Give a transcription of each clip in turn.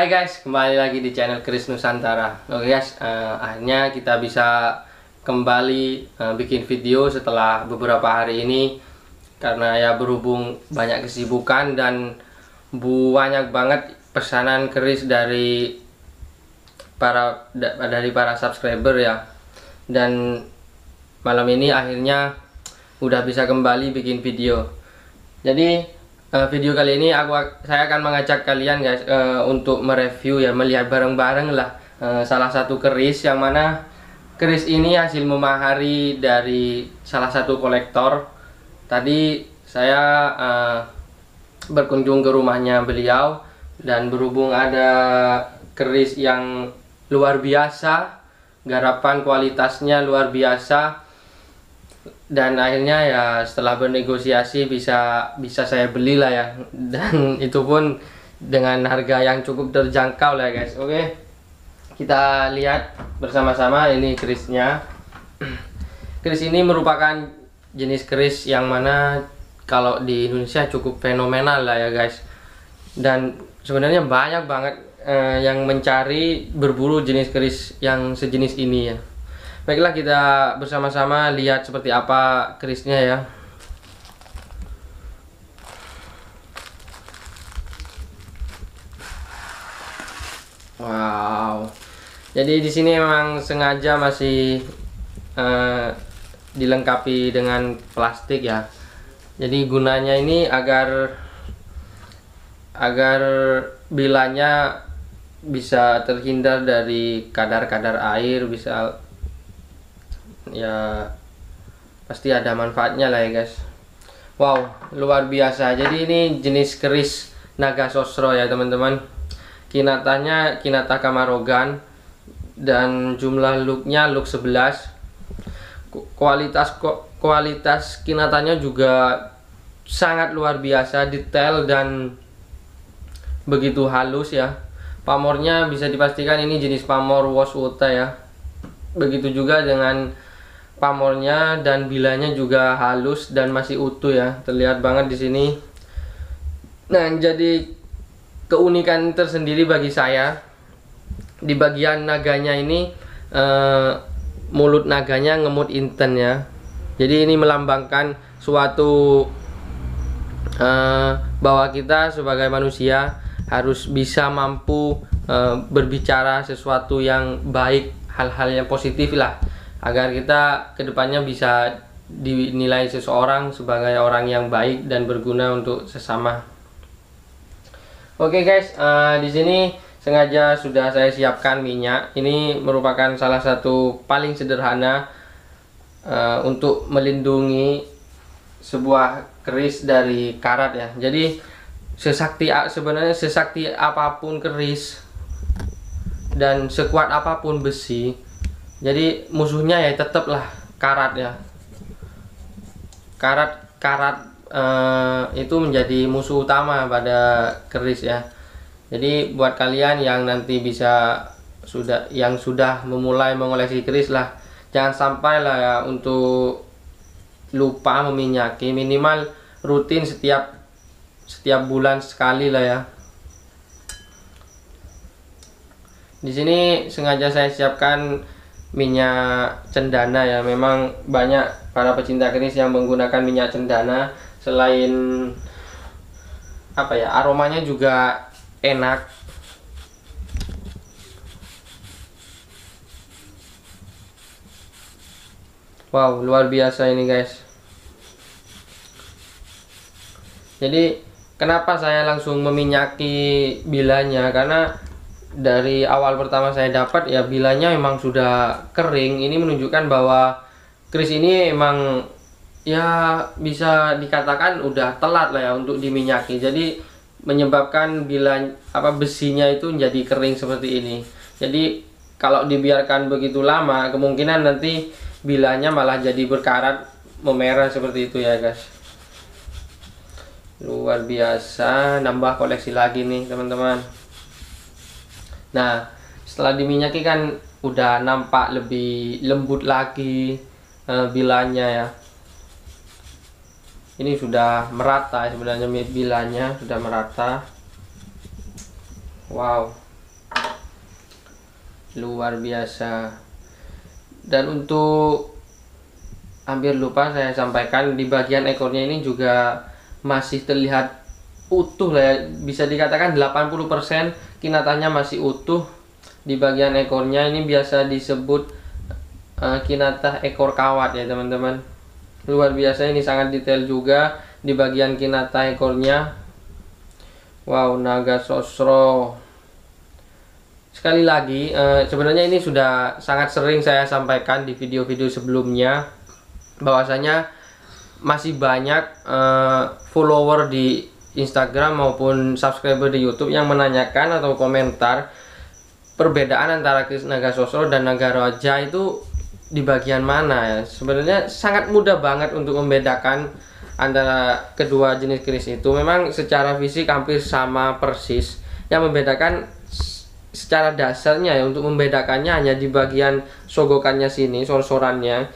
Hai guys, kembali lagi di channel Kris Nusantara. Oke okay guys, uh, akhirnya kita bisa kembali uh, bikin video setelah beberapa hari ini karena ya berhubung banyak kesibukan dan banyak banget pesanan Kris dari para da, dari para subscriber ya. Dan malam ini akhirnya udah bisa kembali bikin video. Jadi Eh, video kali ini aku saya akan mengajak kalian guys uh, untuk mereview ya melihat bareng-bareng lah uh, salah satu keris yang mana keris ini hasil memahari dari salah satu kolektor tadi saya uh, berkunjung ke rumahnya beliau dan berhubung ada keris yang luar biasa garapan kualitasnya luar biasa dan akhirnya ya setelah bernegosiasi bisa bisa saya belilah ya dan itu pun dengan harga yang cukup terjangkau lah ya guys oke kita lihat bersama-sama ini kerisnya keris ini merupakan jenis keris yang mana kalau di Indonesia cukup fenomenal lah ya guys dan sebenarnya banyak banget eh, yang mencari berburu jenis keris yang sejenis ini ya Baiklah kita bersama-sama lihat seperti apa kerisnya ya. Wow. Jadi di sini memang sengaja masih uh, dilengkapi dengan plastik ya. Jadi gunanya ini agar agar bilanya bisa terhindar dari kadar-kadar air bisa ya pasti ada manfaatnya lah ya guys wow luar biasa jadi ini jenis keris naga sosro ya teman-teman kinatanya kinata kamarogan dan jumlah looknya look 11 kualitas kualitas kinatanya juga sangat luar biasa detail dan begitu halus ya pamornya bisa dipastikan ini jenis pamor wash ya begitu juga dengan pamornya dan bilanya juga halus dan masih utuh ya terlihat banget di sini nah jadi keunikan tersendiri bagi saya di bagian naganya ini e, mulut naganya ngemut inten ya jadi ini melambangkan suatu e, bahwa kita sebagai manusia harus bisa mampu e, berbicara sesuatu yang baik hal-hal yang positif lah agar kita kedepannya bisa dinilai seseorang sebagai orang yang baik dan berguna untuk sesama. Oke okay guys, uh, di sini sengaja sudah saya siapkan minyak. Ini merupakan salah satu paling sederhana uh, untuk melindungi sebuah keris dari karat ya. Jadi sesakti sebenarnya sesakti apapun keris dan sekuat apapun besi jadi musuhnya ya tetaplah karat ya karat karat uh, itu menjadi musuh utama pada keris ya jadi buat kalian yang nanti bisa sudah yang sudah memulai mengoleksi keris lah jangan sampai lah ya untuk lupa meminyaki minimal rutin setiap setiap bulan sekali lah ya di sini sengaja saya siapkan minyak cendana ya memang banyak para pecinta keris yang menggunakan minyak cendana selain apa ya aromanya juga enak Wow, luar biasa ini guys. Jadi, kenapa saya langsung meminyaki bilanya? Karena dari awal pertama saya dapat ya bilanya memang sudah kering ini menunjukkan bahwa kris ini emang ya bisa dikatakan udah telat lah ya untuk diminyaki jadi menyebabkan bila apa besinya itu menjadi kering seperti ini jadi kalau dibiarkan begitu lama kemungkinan nanti bilanya malah jadi berkarat memerah seperti itu ya guys luar biasa nambah koleksi lagi nih teman-teman Nah, setelah diminyaki kan udah nampak lebih lembut lagi e, bilanya ya. Ini sudah merata ya sebenarnya bilanya sudah merata. Wow. Luar biasa. Dan untuk hampir lupa saya sampaikan di bagian ekornya ini juga masih terlihat utuh lah ya bisa dikatakan 80% Kinatanya masih utuh di bagian ekornya ini biasa disebut uh, eh, kinata ekor kawat ya teman-teman luar biasa ini sangat detail juga di bagian kinata ekornya wow naga sosro sekali lagi uh, sebenarnya ini sudah sangat sering saya sampaikan di video-video sebelumnya bahwasanya masih banyak uh, follower di Instagram maupun subscriber di YouTube yang menanyakan atau komentar perbedaan antara naga sosro dan naga roja itu di bagian mana ya. Sebenarnya sangat mudah banget untuk membedakan antara kedua jenis keris itu. Memang secara fisik hampir sama persis. Yang membedakan secara dasarnya ya untuk membedakannya hanya di bagian sogokannya sini, sorsorannya.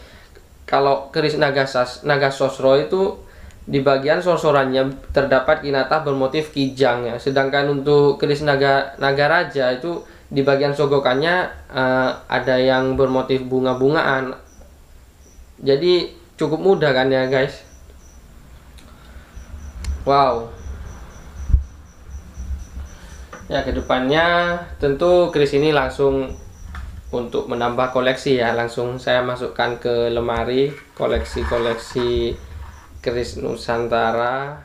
Kalau keris naga sas, naga sosro itu di bagian sorsorannya terdapat kinata bermotif kijang ya. Sedangkan untuk keris naga naga raja itu di bagian sogokannya uh, ada yang bermotif bunga-bungaan. Jadi cukup mudah kan ya guys. Wow. Ya kedepannya tentu keris ini langsung untuk menambah koleksi ya langsung saya masukkan ke lemari koleksi-koleksi Kris Nusantara.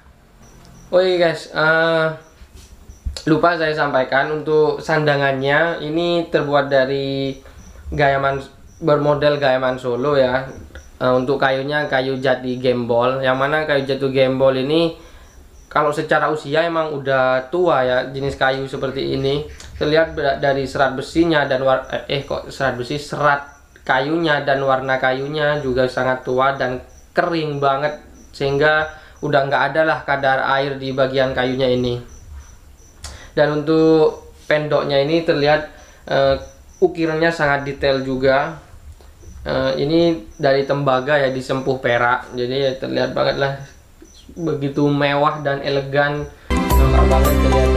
Oh iya guys, uh, lupa saya sampaikan untuk sandangannya ini terbuat dari gayaman bermodel gayaman Solo ya. Uh, untuk kayunya kayu jati gembol. Yang mana kayu jati gembol ini kalau secara usia emang udah tua ya jenis kayu seperti ini. Terlihat dari serat besinya dan war eh, eh kok serat besi serat kayunya dan warna kayunya juga sangat tua dan kering banget sehingga udah nggak ada lah kadar air di bagian kayunya ini dan untuk pendoknya ini terlihat uh, ukirannya sangat detail juga uh, ini dari tembaga ya disempuh perak jadi ya terlihat banget lah begitu mewah dan elegan banget terlihat